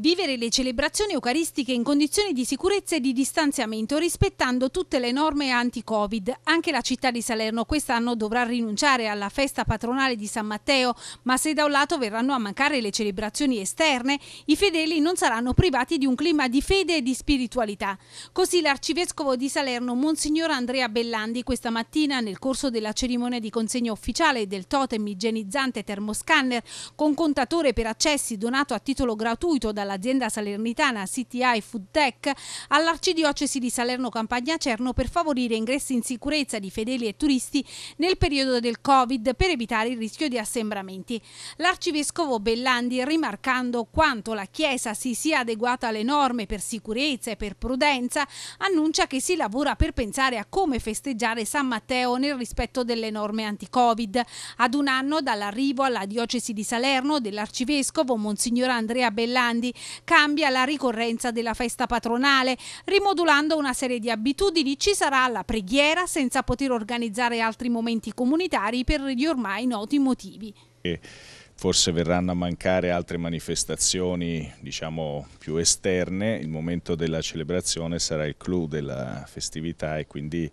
Vivere le celebrazioni eucaristiche in condizioni di sicurezza e di distanziamento rispettando tutte le norme anti-Covid. Anche la città di Salerno quest'anno dovrà rinunciare alla festa patronale di San Matteo, ma se da un lato verranno a mancare le celebrazioni esterne, i fedeli non saranno privati di un clima di fede e di spiritualità. Così l'arcivescovo di Salerno, Monsignor Andrea Bellandi, questa mattina nel corso della cerimonia di consegna ufficiale del totem igienizzante termoscanner con contatore per accessi donato a titolo gratuito dalla dall'azienda salernitana CTI Food Tech all'Arcidiocesi di Salerno Campagna Cerno per favorire ingressi in sicurezza di fedeli e turisti nel periodo del Covid per evitare il rischio di assembramenti. L'arcivescovo Bellandi, rimarcando quanto la Chiesa si sia adeguata alle norme per sicurezza e per prudenza, annuncia che si lavora per pensare a come festeggiare San Matteo nel rispetto delle norme anti-Covid. Ad un anno dall'arrivo alla diocesi di Salerno dell'arcivescovo Monsignor Andrea Bellandi, Cambia la ricorrenza della festa patronale. Rimodulando una serie di abitudini ci sarà la preghiera senza poter organizzare altri momenti comunitari per gli ormai noti motivi. E forse verranno a mancare altre manifestazioni diciamo, più esterne, il momento della celebrazione sarà il clou della festività e quindi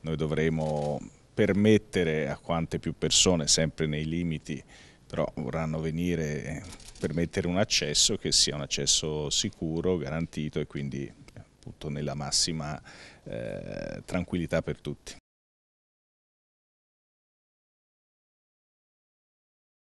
noi dovremo permettere a quante più persone, sempre nei limiti però vorranno venire per mettere un accesso che sia un accesso sicuro, garantito e quindi appunto nella massima eh, tranquillità per tutti.